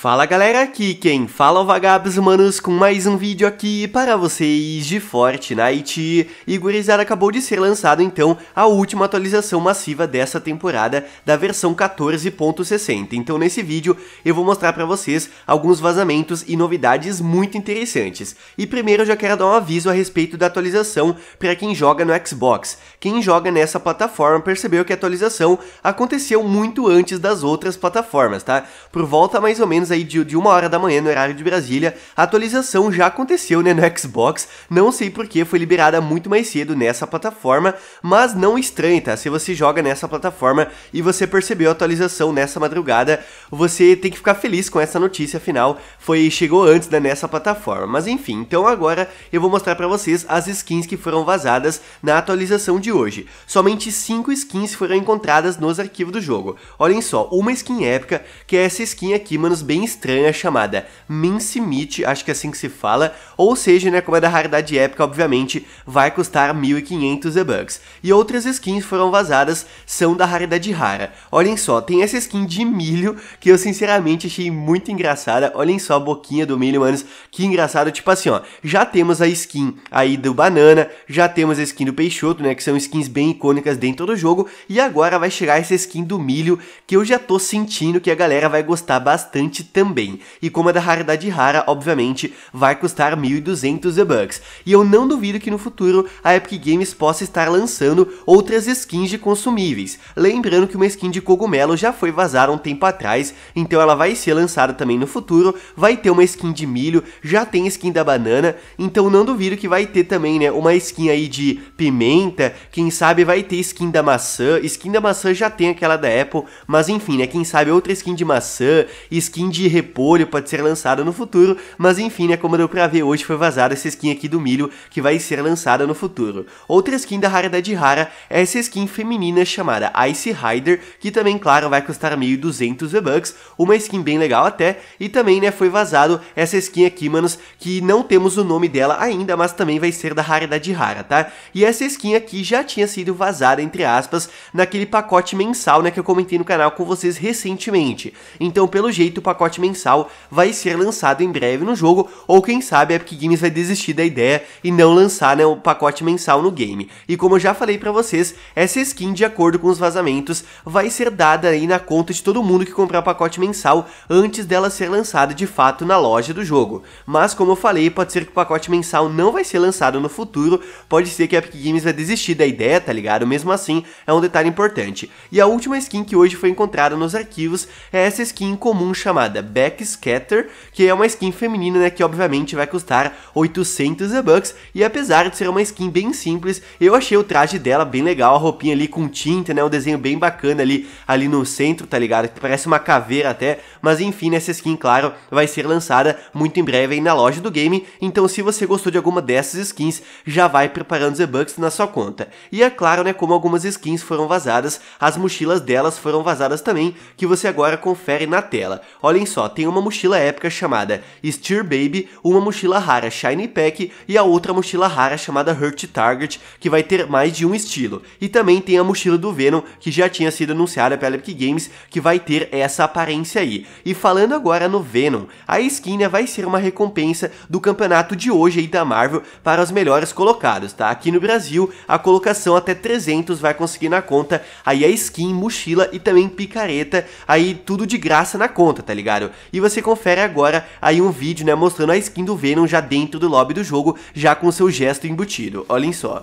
Fala galera, aqui quem fala é o Vagabos Humanos com mais um vídeo aqui para vocês de Fortnite. E gurizada, acabou de ser lançado então a última atualização massiva dessa temporada da versão 14.60. Então nesse vídeo eu vou mostrar para vocês alguns vazamentos e novidades muito interessantes. E primeiro eu já quero dar um aviso a respeito da atualização para quem joga no Xbox. Quem joga nessa plataforma percebeu que a atualização aconteceu muito antes das outras plataformas, tá? Por volta mais ou menos aí de, de uma hora da manhã no horário de Brasília, a atualização já aconteceu, né, no Xbox. Não sei porque foi liberada muito mais cedo nessa plataforma, mas não estranha. tá? Se você joga nessa plataforma e você percebeu a atualização nessa madrugada, você tem que ficar feliz com essa notícia, afinal foi chegou antes da nessa plataforma. Mas enfim, então agora eu vou mostrar para vocês as skins que foram vazadas na atualização de hoje. Somente 5 skins foram encontradas nos arquivos do jogo. Olhem só, uma skin épica, que é essa skin aqui, manos, bem bem estranha é chamada Mince Meat, acho que é assim que se fala, ou seja, né, como é da raridade épica, obviamente, vai custar 1500 V-Bucks. E outras skins foram vazadas, são da raridade rara. Olhem só, tem essa skin de milho que eu sinceramente achei muito engraçada. Olhem só a boquinha do milho, manos, que engraçado, tipo assim, ó, já temos a skin aí do banana, já temos a skin do Peixoto, né, que são skins bem icônicas dentro do jogo, e agora vai chegar essa skin do milho que eu já tô sentindo que a galera vai gostar bastante também. E como é da raridade rara, obviamente, vai custar 1.200 V-Bucks. E eu não duvido que no futuro a Epic Games possa estar lançando outras skins de consumíveis. Lembrando que uma skin de cogumelo já foi vazada um tempo atrás, então ela vai ser lançada também no futuro. Vai ter uma skin de milho, já tem skin da banana, então não duvido que vai ter também, né, uma skin aí de pimenta, quem sabe vai ter skin da maçã, skin da maçã já tem aquela da Apple, mas enfim, né, quem sabe outra skin de maçã, skin de de repolho pode ser lançada no futuro, mas enfim, né, como deu pra ver, hoje foi vazada essa skin aqui do milho que vai ser lançada no futuro. Outra skin da raridade rara é essa skin feminina chamada Ice Rider, que também, claro, vai custar 1.200 V-Bucks, uma skin bem legal até, e também, né, foi vazado essa skin aqui, manos, que não temos o nome dela ainda, mas também vai ser da raridade rara, tá? E essa skin aqui já tinha sido vazada, entre aspas, naquele pacote mensal, né, que eu comentei no canal com vocês recentemente. Então, pelo jeito, o pacote pacote mensal vai ser lançado em breve no jogo, ou quem sabe a Epic Games vai desistir da ideia e não lançar né, o pacote mensal no game. E como eu já falei para vocês, essa skin, de acordo com os vazamentos, vai ser dada aí na conta de todo mundo que comprar o pacote mensal antes dela ser lançada de fato na loja do jogo. Mas como eu falei, pode ser que o pacote mensal não vai ser lançado no futuro, pode ser que a Epic Games vai desistir da ideia, tá ligado? Mesmo assim, é um detalhe importante. E a última skin que hoje foi encontrada nos arquivos é essa skin comum chamada chamada Backscatter, que é uma skin feminina, né, que obviamente vai custar 800 bucks e apesar de ser uma skin bem simples, eu achei o traje dela bem legal, a roupinha ali com tinta, né, um desenho bem bacana ali, ali no centro, tá ligado? Que parece uma caveira até, mas enfim, né, essa skin, claro, vai ser lançada muito em breve aí na loja do game, então se você gostou de alguma dessas skins, já vai preparando Z-Bucks na sua conta. E é claro, né, como algumas skins foram vazadas, as mochilas delas foram vazadas também, que você agora confere na tela. Olha olhem só, tem uma mochila épica chamada Steer Baby, uma mochila rara Shiny Pack e a outra mochila rara chamada Hurt Target, que vai ter mais de um estilo. E também tem a mochila do Venom, que já tinha sido anunciada pela Epic Games, que vai ter essa aparência aí. E falando agora no Venom, a skin vai ser uma recompensa do campeonato de hoje aí da Marvel para os melhores colocados, tá? Aqui no Brasil, a colocação até 300 vai conseguir na conta aí a skin, mochila e também picareta, aí tudo de graça na conta, tá ligado? E você confere agora aí um vídeo, né, mostrando a skin do Venom já dentro do lobby do jogo, já com seu gesto embutido. Olhem só.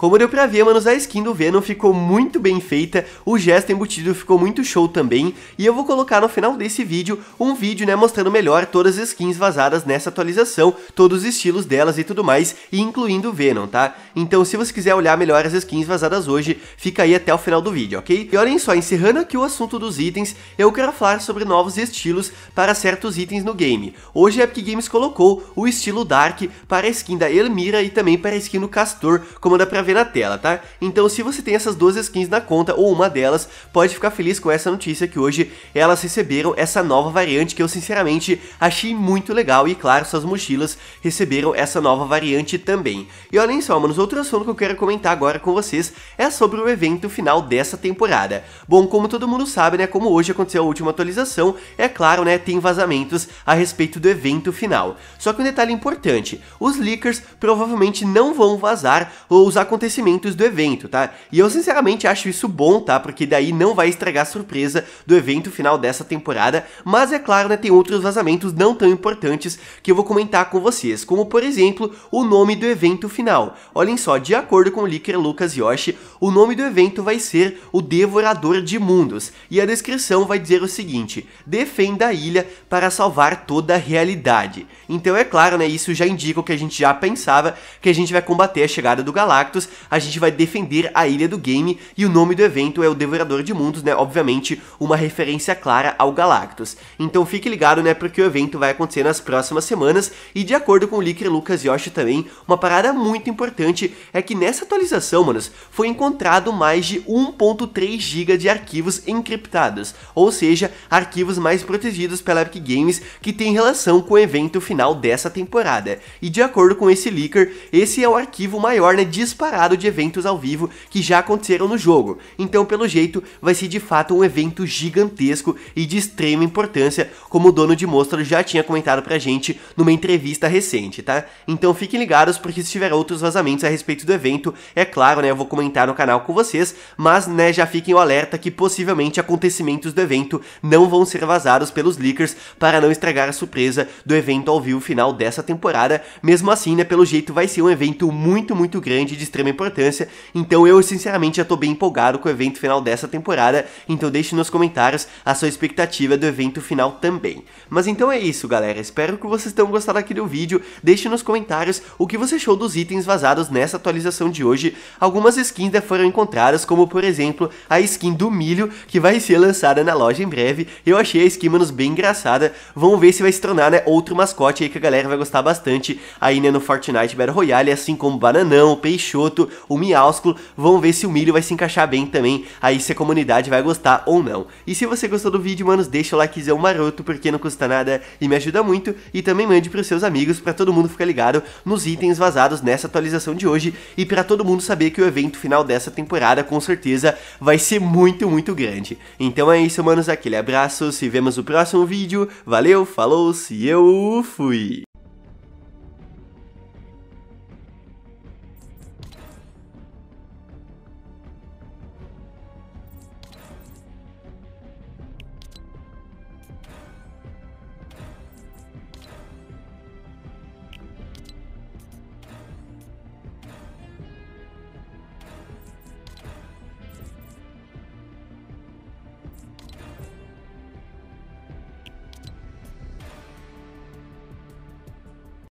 Como deu pra ver, manos, a skin do Venom ficou muito bem feita, o gesto embutido ficou muito show também, e eu vou colocar no final desse vídeo um vídeo, né, mostrando melhor todas as skins vazadas nessa atualização, todos os estilos delas e tudo mais, incluindo o Venom, tá? Então se você quiser olhar melhor as skins vazadas hoje, fica aí até o final do vídeo, ok? E olhem só, encerrando aqui o assunto dos itens, eu quero falar sobre novos estilos para certos itens no game. Hoje a Epic Games colocou o estilo Dark para a skin da Elmira e também para a skin do Castor, como dá pra ver ver na tela, tá? Então se você tem essas duas skins na conta ou uma delas, pode ficar feliz com essa notícia que hoje elas receberam essa nova variante que eu sinceramente achei muito legal e claro, suas mochilas receberam essa nova variante também. E olhem só, manos, outro assunto que eu quero comentar agora com vocês é sobre o evento final dessa temporada. Bom, como todo mundo sabe, né, como hoje aconteceu a última atualização, é claro, né, tem vazamentos a respeito do evento final. Só que um detalhe importante, os leakers provavelmente não vão vazar ou usar acontecimentos do evento, tá? E eu sinceramente acho isso bom, tá? Porque daí não vai estragar a surpresa do evento final dessa temporada, mas é claro, né, tem outros vazamentos não tão importantes que eu vou comentar com vocês, como por exemplo, o nome do evento final. Olhem só, de acordo com o leaker Lucas Yoshi, o nome do evento vai ser o Devorador de Mundos, e a descrição vai dizer o seguinte: defenda a ilha para salvar toda a realidade. Então é claro, né, isso já indica o que a gente já pensava, que a gente vai combater a chegada do Galactus a gente vai defender a ilha do game e o nome do evento é o Devorador de Mundos, né? Obviamente, uma referência clara ao Galactus. Então fique ligado, né, porque o evento vai acontecer nas próximas semanas e de acordo com o Licker Lucas Yoshi também, uma parada muito importante é que nessa atualização, manos, foi encontrado mais de 1.3 GB de arquivos encriptados, ou seja, arquivos mais protegidos pela Epic Games que tem relação com o evento final dessa temporada. E de acordo com esse leaker, esse é o arquivo maior, né, disparado separado de eventos ao vivo que já aconteceram no jogo, então pelo jeito vai ser de fato um evento gigantesco e de extrema importância, como o dono de Monstro já tinha comentado pra gente numa entrevista recente, tá? Então fiquem ligados porque se tiver outros vazamentos a respeito do evento, é claro, né, eu vou comentar no canal com vocês, mas né, já fiquem o alerta que possivelmente acontecimentos do evento não vão ser vazados pelos leakers para não estragar a surpresa do evento ao vivo final dessa temporada. Mesmo assim, né, pelo jeito vai ser um evento muito, muito grande de extrema extrema importância. Então eu, sinceramente, já tô bem empolgado com o evento final dessa temporada. Então deixe nos comentários a sua expectativa do evento final também. Mas então é isso, galera. Espero que vocês tenham gostado aqui do vídeo. Deixe nos comentários o que você achou dos itens vazados nessa atualização de hoje. Algumas skins já foram encontradas, como por exemplo a skin do milho, que vai ser lançada na loja em breve. Eu achei a skin, manos, bem engraçada. Vamos ver se vai se tornar, né, outro mascote aí que a galera vai gostar bastante aí, né, no Fortnite Battle Royale, assim como Bananão, Peixoto, o Miaúsculo. Vamos ver se o milho vai se encaixar bem também, aí se a comunidade vai gostar ou não. E se você gostou do vídeo, manos, deixa o likezão maroto, porque não custa nada e me ajuda muito. E também mande pros seus amigos, para todo mundo ficar ligado nos itens vazados nessa atualização de hoje e para todo mundo saber que o evento final dessa temporada com certeza vai ser muito, muito grande. Então é isso, manos, aquele abraço, se vemos no próximo vídeo, valeu, falou, se eu fui!